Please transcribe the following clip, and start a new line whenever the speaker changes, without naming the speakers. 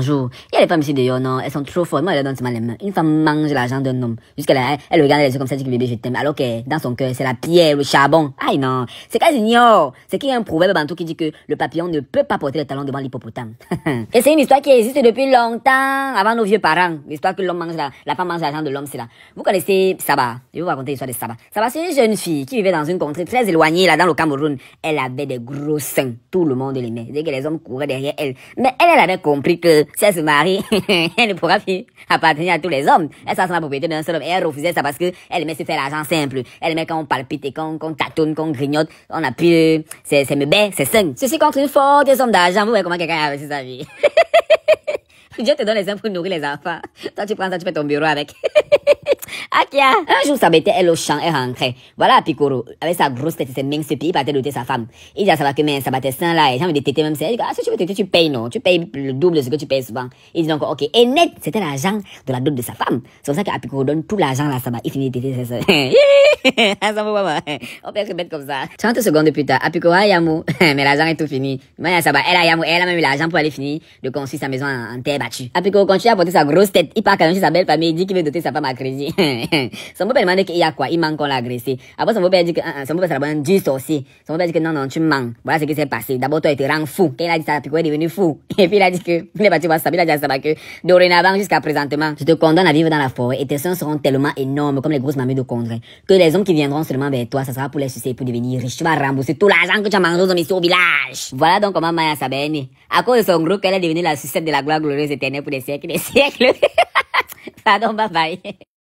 Bonjour. Il y a les femmes ici d'ailleurs, non? Elles sont trop fortes, Moi, je donne mal les Une femme mange l'argent d'un homme. Jusqu'à là, elle, elle, regarde les yeux comme ça, dit que bébé, je t'aime. Alors que, dans son cœur, c'est la pierre, le charbon. Aïe, non. C'est qu'elle ignore. C'est qu'il y a un proverbe bantou qui dit que le papillon ne peut pas porter le talon devant l'hippopotame. Et c'est une histoire qui existe depuis longtemps, avant nos vieux parents. L'histoire que l'homme mange la, la femme mange l'argent de l'homme, c'est là. Vous connaissez Sabah? Je vais vous raconter l'histoire de Saba. Saba, c'est une jeune fille qui vivait dans une contrée très éloignée, là, dans le Cameroun. Elle avait des gros seins. Tout le monde l'aimait. Dès que les hommes couraient derrière elle. Mais elle, elle avait compris que si elle se marie, elle ne pourra plus appartenir à tous les hommes. Elle s'en la propriété d'un seul homme. Et elle refusait ça parce qu'elle aimait se faire l'argent simple. Elle aimait quand on palpite et quand, on tâtonne, quand on grignote. On a plus C'est euh, c'est mes c'est seins. Ceci contre une forte somme d'argent. Vous voyez comment quelqu'un a réussi sa vie. Dieu te donne les seins pour nourrir les enfants. Toi, tu prends ça, tu fais ton bureau avec. Akia. Un ah, jour, ça bêtait, elle au champ, elle rentrait. Voilà, Apikoro avec sa grosse tête, ses pays pieds, partait doter sa femme. Il dit à sa que, mais, ça battait ça, là, et j'ai envie de téter même, c'est, ah, si tu veux téter, tu payes, non, tu payes le double de ce que tu payes souvent. Il dit donc, ok. Et net, c'était l'argent de la dot de sa femme. C'est pour ça qu'Apicoro donne tout l'argent à Saba. Il finit de ça. c'est ça va, maman. On perd bête comme ça. 30 secondes plus tard, Apicoro a ah, Yamou. mais l'argent est tout fini. Mais va. elle a Yamou, elle a même eu l'argent pour aller finir de construire sa maison en, terre battue. Apicoro continue à porter sa grosse tête. Il part quand chez sa belle famille, il dit qu'il veut doter sa femme à crédit. son beau-père demandait qu'il y a quoi, il manque qu'on l'a agressé. Après son beau-père dit que, uh, son beau-père c'est la juste Son dit que non, non, tu mens. Voilà ce qui s'est passé. D'abord, toi, il te rend fou. Quand il a dit ça, il est devenu fou. Et puis il a dit que, ne est tu voir ça, il a dit à que, dorénavant jusqu'à présentement, je te condamne à vivre dans la forêt et tes seins seront tellement énormes comme les grosses mamies de Condré que les hommes qui viendront seulement vers toi, ça sera pour les sucer pour devenir riches. Tu vas rembourser tout l'argent que tu as mangé aux hommes ici au village. Voilà donc comment Maya Sabah est À cause de son groupe, elle est devenue la sucette de la gloire glorieuse éternelle pour des siècles et des siècles. Pardon, bye